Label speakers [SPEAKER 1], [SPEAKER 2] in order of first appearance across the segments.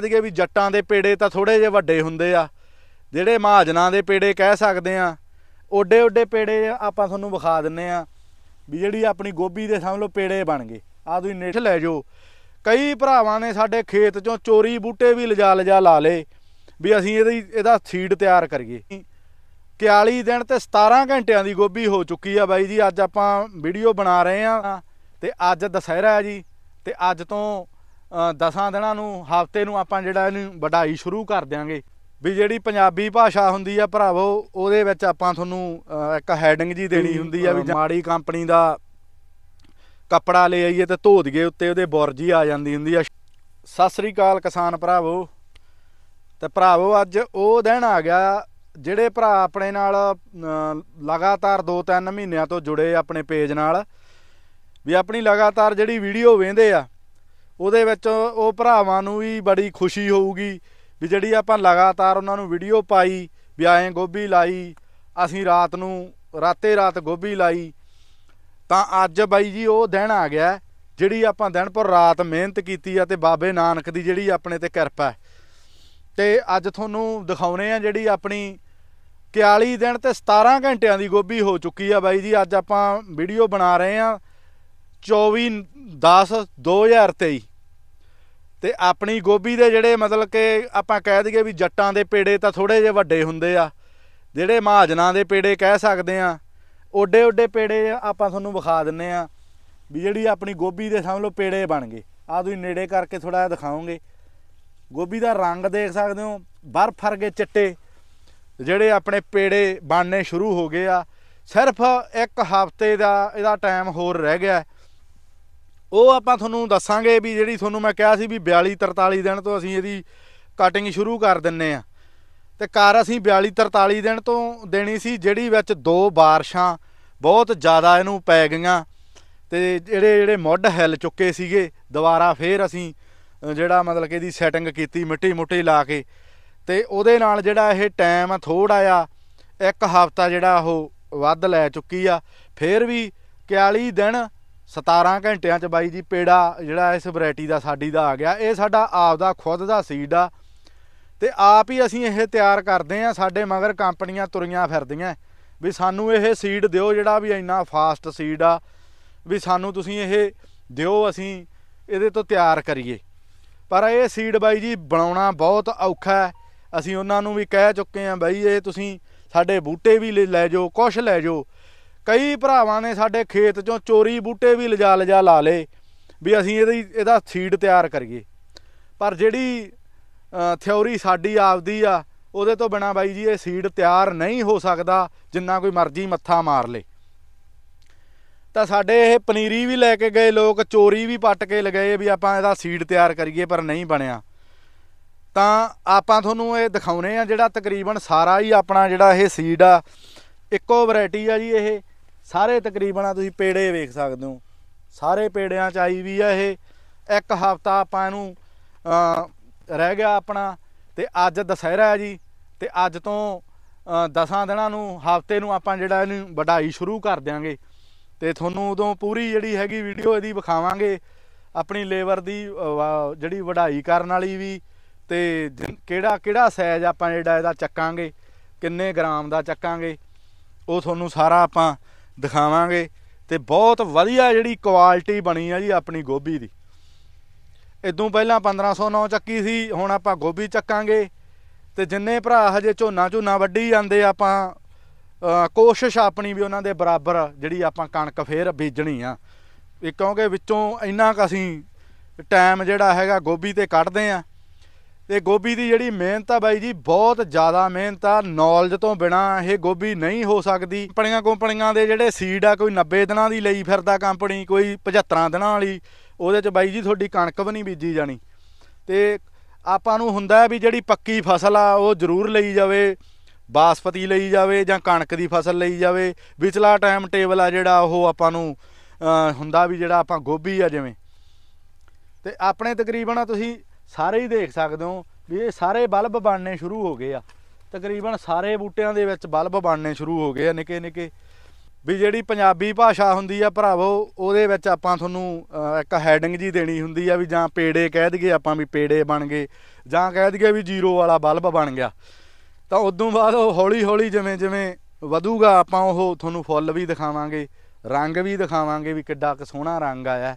[SPEAKER 1] ਕਹਿ ਵੀ ਜੱਟਾਂ ਦੇ ਪੇੜੇ ਤਾਂ ਥੋੜੇ ਜੇ ਵੱਡੇ ਹੁੰਦੇ ਆ ਜਿਹੜੇ ਮਹਾਜਨਾਂ ਦੇ ਪੇੜੇ ਕਹਿ ਸਕਦੇ ਆ ਓਡੇ ਓਡੇ ਪੇੜੇ ਆਪਾਂ ਤੁਹਾਨੂੰ ਵਿਖਾ ਦਿੰਨੇ ਆ ਵੀ ਜਿਹੜੀ ਆਪਣੀ ਗੋਭੀ ਦੇ ਸਮਝ ਲਓ ਪੇੜੇ ਬਣ ਗਏ ਆ ਤੁਸੀਂ ਨੇਠ ਲੈ ਜਾਓ ਕਈ ਭਰਾਵਾਂ ਨੇ ਸਾਡੇ ਖੇਤ ਚੋਂ ਚੋਰੀ ਬੂਟੇ ਵੀ ਲਜਾ ਲਜਾ ਲਾ ਲੇ ਵੀ ਅਸੀਂ ਇਹਦੀ ਇਹਦਾ ਸੀਡ ਤਿਆਰ ਕਰੀਏ 41 ਦਿਨ ਤੇ 17 ਘੰਟਿਆਂ ਦੀ ਗੋਭੀ ਹੋ ਚੁੱਕੀ ਆ ਬਾਈ ਜੀ ਅੱਜ ਆਪਾਂ ਵੀਡੀਓ ਬਣਾ ਰਹੇ ਆ ਤੇ ਅੱਜ ਦਸਹਿਰਾ ਹੈ ਜੀ ਤੇ ਅੱਜ ਤੋਂ ਦਸਾਂ ਦਿਨਾਂ ਨੂੰ ਹਫ਼ਤੇ ਨੂੰ ਆਪਾਂ ਜਿਹੜਾ ਇਹਨੂੰ ਵਡਾਈ ਸ਼ੁਰੂ ਕਰ ਦਿਆਂਗੇ ਵੀ ਜਿਹੜੀ ਪੰਜਾਬੀ ਭਾਸ਼ਾ ਹੁੰਦੀ ਆ ਭਰਾਵੋ ਉਹਦੇ ਵਿੱਚ ਆਪਾਂ ਤੁਹਾਨੂੰ ਇੱਕ ਹੈਡਿੰਗ ਜੀ ਦੇਣੀ ਹੁੰਦੀ ਆ ਵੀ ਮਾੜੀ ਕੰਪਨੀ ਦਾ ਕੱਪੜਾ ਲੈ ਆਈਏ ਤੇ ਧੋ ਦਈਏ ਉੱਤੇ ਉਹਦੇ ਬੁਰਜੀ ਆ ਜਾਂਦੀ ਹੁੰਦੀ ਆ ਸਤਿ ਸ੍ਰੀ ਅਕਾਲ ਕਿਸਾਨ ਭਰਾਵੋ ਤੇ ਭਰਾਵੋ ਅੱਜ ਉਹ ਦਿਨ ਆ ਗਿਆ ਜਿਹੜੇ ਭਰਾ ਆਪਣੇ ਨਾਲ ਲਗਾਤਾਰ 2-3 ਮਹੀਨਿਆਂ ਤੋਂ ਜੁੜੇ ਆਪਣੇ ਪੇਜ ਨਾਲ ਵੀ ਆਪਣੀ ਲਗਾਤਾਰ ਜਿਹੜੀ ਵੀਡੀਓ ਵੇਂਦੇ ਆ ਉਹਦੇ ਵਿੱਚ ਉਹ ਭਰਾਵਾਂ ਨੂੰ ਵੀ ਬੜੀ ਖੁਸ਼ੀ ਹੋਊਗੀ ਵੀ ਜਿਹੜੀ ਆਪਾਂ ਲਗਾਤਾਰ ਉਹਨਾਂ ਨੂੰ ਵੀਡੀਓ ਪਾਈ ਵੀ ਐਂ ਗੋਭੀ ਲਾਈ ਅਸੀਂ ਰਾਤ ਨੂੰ ਰਾਤੇ ਰਾਤ ਗੋਭੀ ਲਾਈ ਤਾਂ ਅੱਜ ਬਾਈ ਜੀ ਉਹ ਦਿਨ ਆ ਗਿਆ ਜਿਹੜੀ ਆਪਾਂ ਦਿਨ ਪਰ ਰਾਤ ਮਿਹਨਤ ਕੀਤੀ ਆ ਤੇ ਬਾਬੇ ਨਾਨਕ ਦੀ ਜਿਹੜੀ ਆਪਣੇ ਤੇ ਕਿਰਪਾ ਹੈ ਤੇ ਅੱਜ ਤੁਹਾਨੂੰ ਦਿਖਾਉਨੇ ਆ ਜਿਹੜੀ ਆਪਣੀ 41 ਦਿਨ ਤੇ 17 ਘੰਟਿਆਂ ਦੀ ਗੋਭੀ ਹੋ ਚੁੱਕੀ ਆ ਬਾਈ ਜੀ ਅੱਜ ਆਪਾਂ ਵੀਡੀਓ ਬਣਾ ਰਹੇ ਆ 24 10 2023 ਤੇ ਆਪਣੀ ਗੋਭੀ ਦੇ ਜਿਹੜੇ ਮਤਲਬ ਕਿ ਆਪਾਂ ਕਹਿ ਦਈਏ ਵੀ ਜੱਟਾਂ ਦੇ ਪੇੜੇ ਤਾਂ ਥੋੜੇ ਜਿਹੇ ਵੱਡੇ ਹੁੰਦੇ ਆ ਜਿਹੜੇ ਮਹਾਜਨਾਂ ਦੇ ਪੇੜੇ ਕਹਿ ਸਕਦੇ ਆ ਓਡੇ ਓਡੇ ਪੇੜੇ ਆਪਾਂ ਤੁਹਾਨੂੰ ਵਿਖਾ ਦਿੰਨੇ ਆ ਵੀ ਜਿਹੜੀ ਆਪਣੀ ਗੋਭੀ ਦੇ ਸਮਝ ਲਓ ਪੇੜੇ ਬਣ ਗਏ ਆ ਤੁਸੀਂ ਨੇੜੇ ਕਰਕੇ ਥੋੜਾ ਜਿਹਾ ਦਿਖਾਉਂਗੇ ਗੋਭੀ ਦਾ ਰੰਗ ਦੇਖ ਸਕਦੇ ਹੋ ਬਰਫ ਵਰਗੇ ਚਿੱਟੇ ਜਿਹੜੇ ਆਪਣੇ ਪੇੜੇ ਬਣਨੇ ਸ਼ੁਰੂ ਹੋ ਗਏ ਆ ਸਿਰਫ ਇੱਕ ਹਫ਼ਤੇ ਦਾ ਇਹਦਾ ਟਾਈਮ ਹੋਰ ਰਹਿ ਗਿਆ ਉਹ ਆਪਾਂ ਤੁਹਾਨੂੰ ਦੱਸਾਂਗੇ ਵੀ ਜਿਹੜੀ ਤੁਹਾਨੂੰ ਮੈਂ ਕਿਹਾ ਸੀ ਵੀ 42 43 ਦਿਨ ਤੋਂ ਅਸੀਂ ਇਹਦੀ ਕਟਿੰਗ ਸ਼ੁਰੂ ਕਰ ਦਿੰਨੇ ਆ ਤੇ ਕਾਰ ਅਸੀਂ 42 43 ਦਿਨ ਤੋਂ ਦੇਣੀ ਸੀ ਜਿਹੜੀ ਵਿੱਚ ਦੋ ਬਾਰਿਸ਼ਾਂ ਬਹੁਤ ਜ਼ਿਆਦਾ ਇਹਨੂੰ ਪੈ ਗਈਆਂ ਤੇ ਜਿਹੜੇ ਜਿਹੜੇ ਮੁੱਢ ਹਿੱਲ ਚੁੱਕੇ ਸੀਗੇ ਦੁਬਾਰਾ ਫੇਰ ਅਸੀਂ ਜਿਹੜਾ ਮਤਲਬ ਕਿ ਇਹਦੀ ਸੈਟਿੰਗ ਕੀਤੀ ਮਿੱਟੀ ਮੁੱਟੀ ਲਾ ਕੇ ਤੇ ਉਹਦੇ ਨਾਲ ਜਿਹੜਾ ਇਹ ਟਾਈਮ ਥੋੜਾ ਆ ਇੱਕ ਹਫ਼ਤਾ ਜਿਹੜਾ ਉਹ ਵੱਧ ਲੈ ਚੁੱਕੀ ਆ ਫੇਰ ਵੀ 41 ਦਿਨ 17 ਘੰਟਿਆਂ ਚ ਬਾਈ ਜੀ ਪੇੜਾ ਜਿਹੜਾ ਇਸ ਵੈਰਾਈਟੀ ਦਾ ਸਾਡੀ ਦਾ ਆ ਗਿਆ ਇਹ ਸਾਡਾ ਆਪ ਦਾ ਖੁਦ ਦਾ ਸੀਡ ਆ ਤੇ ਆਪ ਹੀ ਅਸੀਂ ਇਹ ਤਿਆਰ ਕਰਦੇ ਆ ਸਾਡੇ ਮਗਰ ਕੰਪਨੀਆਂ ਤੁਰੀਆਂ ਫਿਰਦੀਆਂ ਵੀ ਸਾਨੂੰ ਇਹ ਸੀਡ ਦਿਓ ਜਿਹੜਾ ਵੀ ਇੰਨਾ ਫਾਸਟ ਸੀਡ ਆ ਵੀ ਸਾਨੂੰ ਤੁਸੀਂ ਇਹ ਦਿਓ ਅਸੀਂ ਇਹਦੇ ਤੋਂ ਤਿਆਰ ਕਰੀਏ ਪਰ ਇਹ ਸੀਡ ਬਾਈ ਜੀ ਬਣਾਉਣਾ ਬਹੁਤ ਔਖਾ ਹੈ ਅਸੀਂ ਉਹਨਾਂ ਨੂੰ ਵੀ ਕਹਿ ਚੁੱਕੇ ਆ ਬਾਈ ਇਹ ਤੁਸੀਂ ਸਾਡੇ ਬੂਟੇ ਵੀ ਲੈ ਜਾਓ ਕੁਛ ਲੈ ਜਾਓ ਕਈ ਭਰਾਵਾਂ ਨੇ ਸਾਡੇ ਖੇਤ ਚੋਂ ਚੋਰੀ ਬੂਟੇ ਵੀ ਲਜਾ ਲਜਾ ਲਾ ਲੇ ਵੀ ਅਸੀਂ ਇਹਦੀ ਇਹਦਾ ਸੀਡ ਤਿਆਰ ਕਰੀਏ ਪਰ ਜਿਹੜੀ ਥਿਉਰੀ ਸਾਡੀ ਆਪਦੀ ਆ ਉਹਦੇ ਤੋਂ ਬਿਨਾ ਬਾਈ ਜੀ ਇਹ ਸੀਡ ਤਿਆਰ ਨਹੀਂ ਹੋ ਸਕਦਾ ਜਿੰਨਾ ਕੋਈ ਮਰਜ਼ੀ ਮੱਥਾ ਮਾਰ ਲੇ ਤਾਂ ਸਾਡੇ ਇਹ ਪਨੀਰੀ ਵੀ ਲੈ ਕੇ ਗਏ ਲੋਕ ਚੋਰੀ ਵੀ ਪੱਟ ਕੇ ਲਗਾਏ ਵੀ ਆਪਾਂ ਇਹਦਾ ਸੀਡ ਤਿਆਰ ਕਰੀਏ ਪਰ ਨਹੀਂ ਬਣਿਆ ਤਾਂ ਆਪਾਂ ਤੁਹਾਨੂੰ ਇਹ ਦਿਖਾਉਨੇ ਆ ਜਿਹੜਾ ਤਕਰੀਬਨ ਸਾਰਾ ਹੀ ਆਪਣਾ ਜਿਹੜਾ ਇਹ ਸੀਡ ਆ ਇੱਕੋ ਵੈਰਾਈਟੀ ਆ ਜੀ ਇਹ ਸਾਰੇ ਤਕਰੀਬਨ ਆ ਤੁਸੀਂ ਪੇੜੇ ਵੇਖ ਸਕਦੇ ਹੋ ਸਾਰੇ ਪੇੜਿਆਂ ਚ ਆਈ ਵੀ ਆ ਇਹ ਇੱਕ ਹਫਤਾ ਆਪਾਂ ਨੂੰ ਰਹਿ ਗਿਆ ਆਪਣਾ ਤੇ ਅੱਜ ਦਸਹਿਰਾ ਹੈ ਜੀ ਤੇ ਅੱਜ ਤੋਂ 10 ਦਿਨਾਂ ਨੂੰ ਹਫਤੇ ਨੂੰ ਆਪਾਂ ਜਿਹੜਾ ਇਹਨੂੰ ਵਡਾਈ ਸ਼ੁਰੂ ਕਰ ਦਿਆਂਗੇ ਤੇ ਤੁਹਾਨੂੰ ਉਦੋਂ ਪੂਰੀ ਜਿਹੜੀ ਹੈਗੀ ਵੀਡੀਓ ਇਹਦੀ ਵਿਖਾਵਾਂਗੇ ਆਪਣੀ ਲੇਬਰ ਦੀ ਜਿਹੜੀ ਵਡਾਈ ਕਰਨ ਵਾਲੀ ਵੀ ਤੇ ਕਿਹੜਾ ਕਿਹੜਾ ਸਾਈਜ਼ ਆਪਾਂ ਜਿਹੜਾ ਇਹਦਾ ਚੱਕਾਂਗੇ ਕਿੰਨੇ ਗ੍ਰਾਮ ਦਾ ਚੱਕਾਂਗੇ ਉਹ ਤੁਹਾਨੂੰ ਸਾਰਾ ਆਪਾਂ ਦਿਖਾਵਾਂਗੇ ਤੇ ਬਹੁਤ ਵਧੀਆ ਜਿਹੜੀ ਕੁਆਲਿਟੀ ਬਣੀ ਆ ਜੀ ਆਪਣੀ ਗੋਭੀ ਦੀ ਇਦੋਂ ਪਹਿਲਾਂ 1509 ਚੱਕੀ ਸੀ ਹੁਣ ਆਪਾਂ ਗੋਭੀ ਚੱਕਾਂਗੇ ਤੇ ਜਿੰਨੇ ਭਰਾ ਹਜੇ ਝੋਨਾ ਝੋਨਾ ਵੱਢੀ ਜਾਂਦੇ ਆਪਾਂ ਕੋਸ਼ਿਸ਼ ਆਪਣੀ ਵੀ ਉਹਨਾਂ ਦੇ ਬਰਾਬਰ ਜਿਹੜੀ ਆਪਾਂ ਕਣਕ ਫੇਰ ਬੀਜਣੀ ਆ ਇਹ ਕਿਉਂਕਿ ਵਿੱਚੋਂ ਇੰਨਾ ਕ ਅਸੀਂ ਟਾਈਮ ਜਿਹੜਾ ਹੈਗਾ ਗੋਭੀ ਤੇ ਕੱਢਦੇ ਆ ਤੇ ਗੋਭੀ ਦੀ ਜਿਹੜੀ ਮਿਹਨਤ ਆ ਬਾਈ ਜੀ ਬਹੁਤ ਜ਼ਿਆਦਾ ਮਿਹਨਤ ਆ ਨੌਲੇਜ ਤੋਂ ਬਿਨਾ ਇਹ ਗੋਭੀ ਨਹੀਂ ਹੋ ਸਕਦੀ ਪੜੀਆਂ ਕੰਪਨੀਆਂ ਦੇ ਜਿਹੜੇ ਸੀਡ ਆ ਕੋਈ 90 ਦਿਨਾਂ ਦੀ ਲਈ ਫਿਰਦਾ ਕੰਪਨੀ ਕੋਈ 75 ਦਿਨਾਂ ਵਾਲੀ ਉਹਦੇ ਚ ਬਾਈ ਜੀ ਤੁਹਾਡੀ ਕਣਕ ਵੀ ਨਹੀਂ ਬੀਜੀ ਜਾਣੀ ਤੇ ਆਪਾਂ ਨੂੰ ਹੁੰਦਾ ਵੀ ਜਿਹੜੀ ਪੱਕੀ ਫਸਲ ਆ ਉਹ ਜ਼ਰੂਰ ਲਈ ਜਾਵੇ ਬਾਸਪਤੀ ਲਈ ਜਾਵੇ ਜਾਂ ਕਣਕ ਦੀ ਫਸਲ ਲਈ ਜਾਵੇ ਵਿਚਲਾ ਟਾਈਮ ਟੇਬਲ ਆ ਜਿਹੜਾ ਉਹ ਆਪਾਂ ਨੂੰ ਹੁੰਦਾ ਵੀ ਜਿਹੜਾ ਆਪਾਂ ਗੋਭੀ ਆ ਜਿਵੇਂ ਤੇ ਆਪਣੇ ਤਕਰੀਬਨ ਤੁਸੀਂ ਸਾਰੇ ਹੀ ਦੇਖ ਸਕਦੇ ਹੋ ਵੀ ਇਹ ਸਾਰੇ ਬਲਬ ਬਣਨੇ ਸ਼ੁਰੂ ਹੋ ਗਏ ਆ ਤਕਰੀਬਨ ਸਾਰੇ ਬੂਟਿਆਂ ਦੇ ਵਿੱਚ ਬਲਬ ਬਣਨੇ ਸ਼ੁਰੂ ਹੋ ਗਏ ਆ ਨਿਕੇ ਨਿਕੇ ਵੀ ਜਿਹੜੀ ਪੰਜਾਬੀ ਭਾਸ਼ਾ ਹੁੰਦੀ ਆ ਭਰਾਵੋ ਉਹਦੇ ਵਿੱਚ ਆਪਾਂ ਤੁਹਾਨੂੰ ਇੱਕ ਹੈਡਿੰਗ ਜੀ ਦੇਣੀ ਹੁੰਦੀ ਆ ਵੀ ਜਾਂ ਪੇੜੇ ਕਹਿ ਦਈਏ ਆਪਾਂ ਵੀ ਪੇੜੇ ਬਣ ਗਏ ਜਾਂ ਕਹਿ ਦਈਏ ਵੀ ਜ਼ੀਰੋ ਵਾਲਾ ਬਲਬ ਬਣ ਗਿਆ ਤਾਂ ਉਦੋਂ ਬਾਅਦ ਉਹ ਹੌਲੀ ਹੌਲੀ ਜਿਵੇਂ ਜਿਵੇਂ ਵਧੂਗਾ ਆਪਾਂ ਉਹ ਤੁਹਾਨੂੰ ਫੁੱਲ ਵੀ ਦਿਖਾਵਾਂਗੇ ਰੰਗ ਵੀ ਦਿਖਾਵਾਂਗੇ ਵੀ ਕਿੱਡਾ ਕੁ ਸੋਹਣਾ ਰੰਗ ਆਇਆ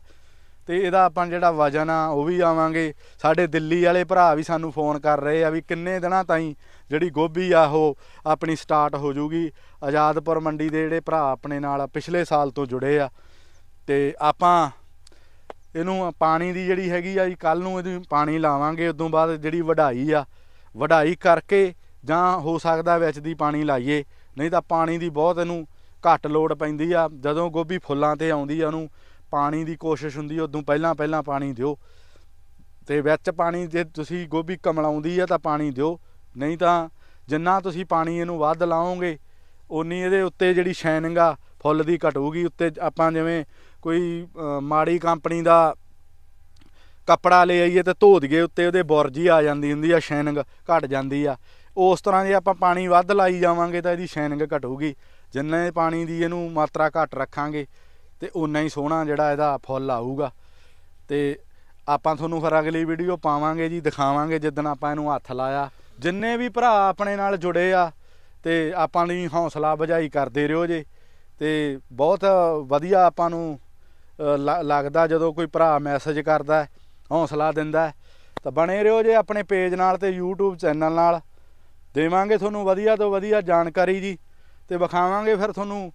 [SPEAKER 1] ਤੇ ਇਹਦਾ ਆਪਾਂ ਜਿਹੜਾ ਵਜਨ ਆ ਉਹ ਵੀ ਆਵਾਂਗੇ ਸਾਡੇ ਦਿੱਲੀ ਵਾਲੇ ਭਰਾ ਵੀ ਸਾਨੂੰ ਫੋਨ ਕਰ ਰਹੇ ਆ ਵੀ ਕਿੰਨੇ ਦਿਨਾਂ ਤਾਈਂ ਜਿਹੜੀ ਗੋਭੀ ਆ ਉਹ ਆਪਣੀ ਸਟਾਰਟ ਹੋ ਜੂਗੀ ਆਜ਼ਾਦਪੁਰ ਮੰਡੀ ਦੇ ਜਿਹੜੇ ਭਰਾ ਆਪਣੇ ਨਾਲ ਪਿਛਲੇ ਸਾਲ ਤੋਂ ਜੁੜੇ ਆ ਤੇ ਆਪਾਂ ਇਹਨੂੰ ਪਾਣੀ ਦੀ ਜਿਹੜੀ ਹੈਗੀ ਆ ਜੀ ਕੱਲ ਨੂੰ ਇਹਦੀ ਪਾਣੀ ਲਾਵਾਂਗੇ ਉਦੋਂ ਬਾਅਦ ਜਿਹੜੀ ਵਢਾਈ ਆ ਵਢਾਈ ਕਰਕੇ ਜਾਂ ਹੋ ਸਕਦਾ ਵਿੱਚ ਦੀ ਪਾਣੀ ਲਾਈਏ ਨਹੀਂ ਤਾਂ ਪਾਣੀ ਦੀ ਬਹੁਤ ਇਹਨੂੰ ਘੱਟ ਲੋੜ ਪੈਂਦੀ ਆ ਜਦੋਂ ਗੋਭੀ ਫੁੱਲਾਂ ਤੇ ਆਉਂਦੀ ਆ ਉਹਨੂੰ ਪਾਣੀ ਦੀ ਕੋਸ਼ਿਸ਼ ਹੁੰਦੀ ਉਦੋਂ ਪਹਿਲਾਂ ਪਹਿਲਾਂ ਪਾਣੀ ਦਿਓ ਤੇ ਵਿੱਚ ਪਾਣੀ ਜੇ ਤੁਸੀਂ ਗੋਭੀ ਕਮਲਾਉਂਦੀ ਆ ਤਾਂ ਪਾਣੀ ਦਿਓ ਨਹੀਂ ਤਾਂ ਜਿੰਨਾ ਤੁਸੀਂ ਪਾਣੀ ਇਹਨੂੰ ਵੱਧ ਲਾਓਗੇ ਉਨੀ ਇਹਦੇ ਉੱਤੇ ਜਿਹੜੀ ਸ਼ਾਈਨਿੰਗ ਆ ਫੁੱਲ ਦੀ ਘਟੂਗੀ ਉੱਤੇ ਆਪਾਂ ਜਿਵੇਂ ਕੋਈ ਮਾੜੀ ਕੰਪਨੀ ਦਾ ਕੱਪੜਾ ਲੈ ਆਈਏ ਤੇ ਧੋ ਦਈਏ ਉੱਤੇ ਉਹਦੇ ਬੁਰਜੀ ਆ ਜਾਂਦੀ ਹੁੰਦੀ ਆ ਸ਼ਾਈਨਿੰਗ ਘਟ ਜਾਂਦੀ ਆ ਉਸ ਤਰ੍ਹਾਂ ਜੇ ਆਪਾਂ ਪਾਣੀ ਵੱਧ ਲਾਈ ਜਾਵਾਂਗੇ ਤਾਂ ਇਹਦੀ ਸ਼ਾਈਨਿੰਗ ਘਟੂਗੀ ਜਿੰਨੇ ਪਾਣੀ ਦੀ ਇਹਨੂੰ ਮਾਤਰਾ ਘੱਟ ਰੱਖਾਂਗੇ ਤੇ ਉਨਾ ਹੀ ਸੋਹਣਾ ਜਿਹੜਾ ਇਹਦਾ ਫੁੱਲ ਆਊਗਾ ਤੇ ਆਪਾਂ ਤੁਹਾਨੂੰ ਫਿਰ ਅਗਲੀ ਵੀਡੀਓ ਪਾਵਾਂਗੇ ਜੀ ਦਿਖਾਵਾਂਗੇ ਜਿੱਦਣ ਆਪਾਂ ਇਹਨੂੰ ਹੱਥ ਲਾਇਆ ਜਿੰਨੇ ਵੀ ਭਰਾ ਆਪਣੇ ਨਾਲ ਜੁੜੇ ਆ ਤੇ ਆਪਾਂ ਲਈ ਹੌਸਲਾ ਵਜਾਈ ਕਰਦੇ ਰਹੋ ਜੇ ਤੇ ਬਹੁਤ ਵਧੀਆ ਆਪਾਂ ਨੂੰ ਲੱਗਦਾ ਜਦੋਂ ਕੋਈ ਭਰਾ ਮੈਸੇਜ ਕਰਦਾ ਹੌਸਲਾ ਦਿੰਦਾ ਤਾਂ ਬਣੇ ਰਹੋ ਜੇ ਆਪਣੇ ਪੇਜ ਨਾਲ ਤੇ YouTube ਚੈਨਲ ਨਾਲ ਦੇਵਾਂਗੇ ਤੁਹਾਨੂੰ ਵਧੀਆ ਤੋਂ ਵਧੀਆ ਜਾਣਕਾਰੀ ਜੀ ਤੇ ਵਿਖਾਵਾਂਗੇ ਫਿਰ ਤੁਹਾਨੂੰ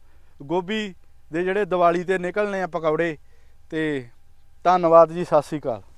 [SPEAKER 1] ਗੋਭੀ ਦੇ ਜਿਹੜੇ ਦੀਵਾਲੀ ਤੇ ਨਿਕਲਨੇ ਆ ਪਕੌੜੇ ਤੇ ਧੰਨਵਾਦ ਜੀ ਸਤਿ ਸ੍ਰੀ ਅਕਾਲ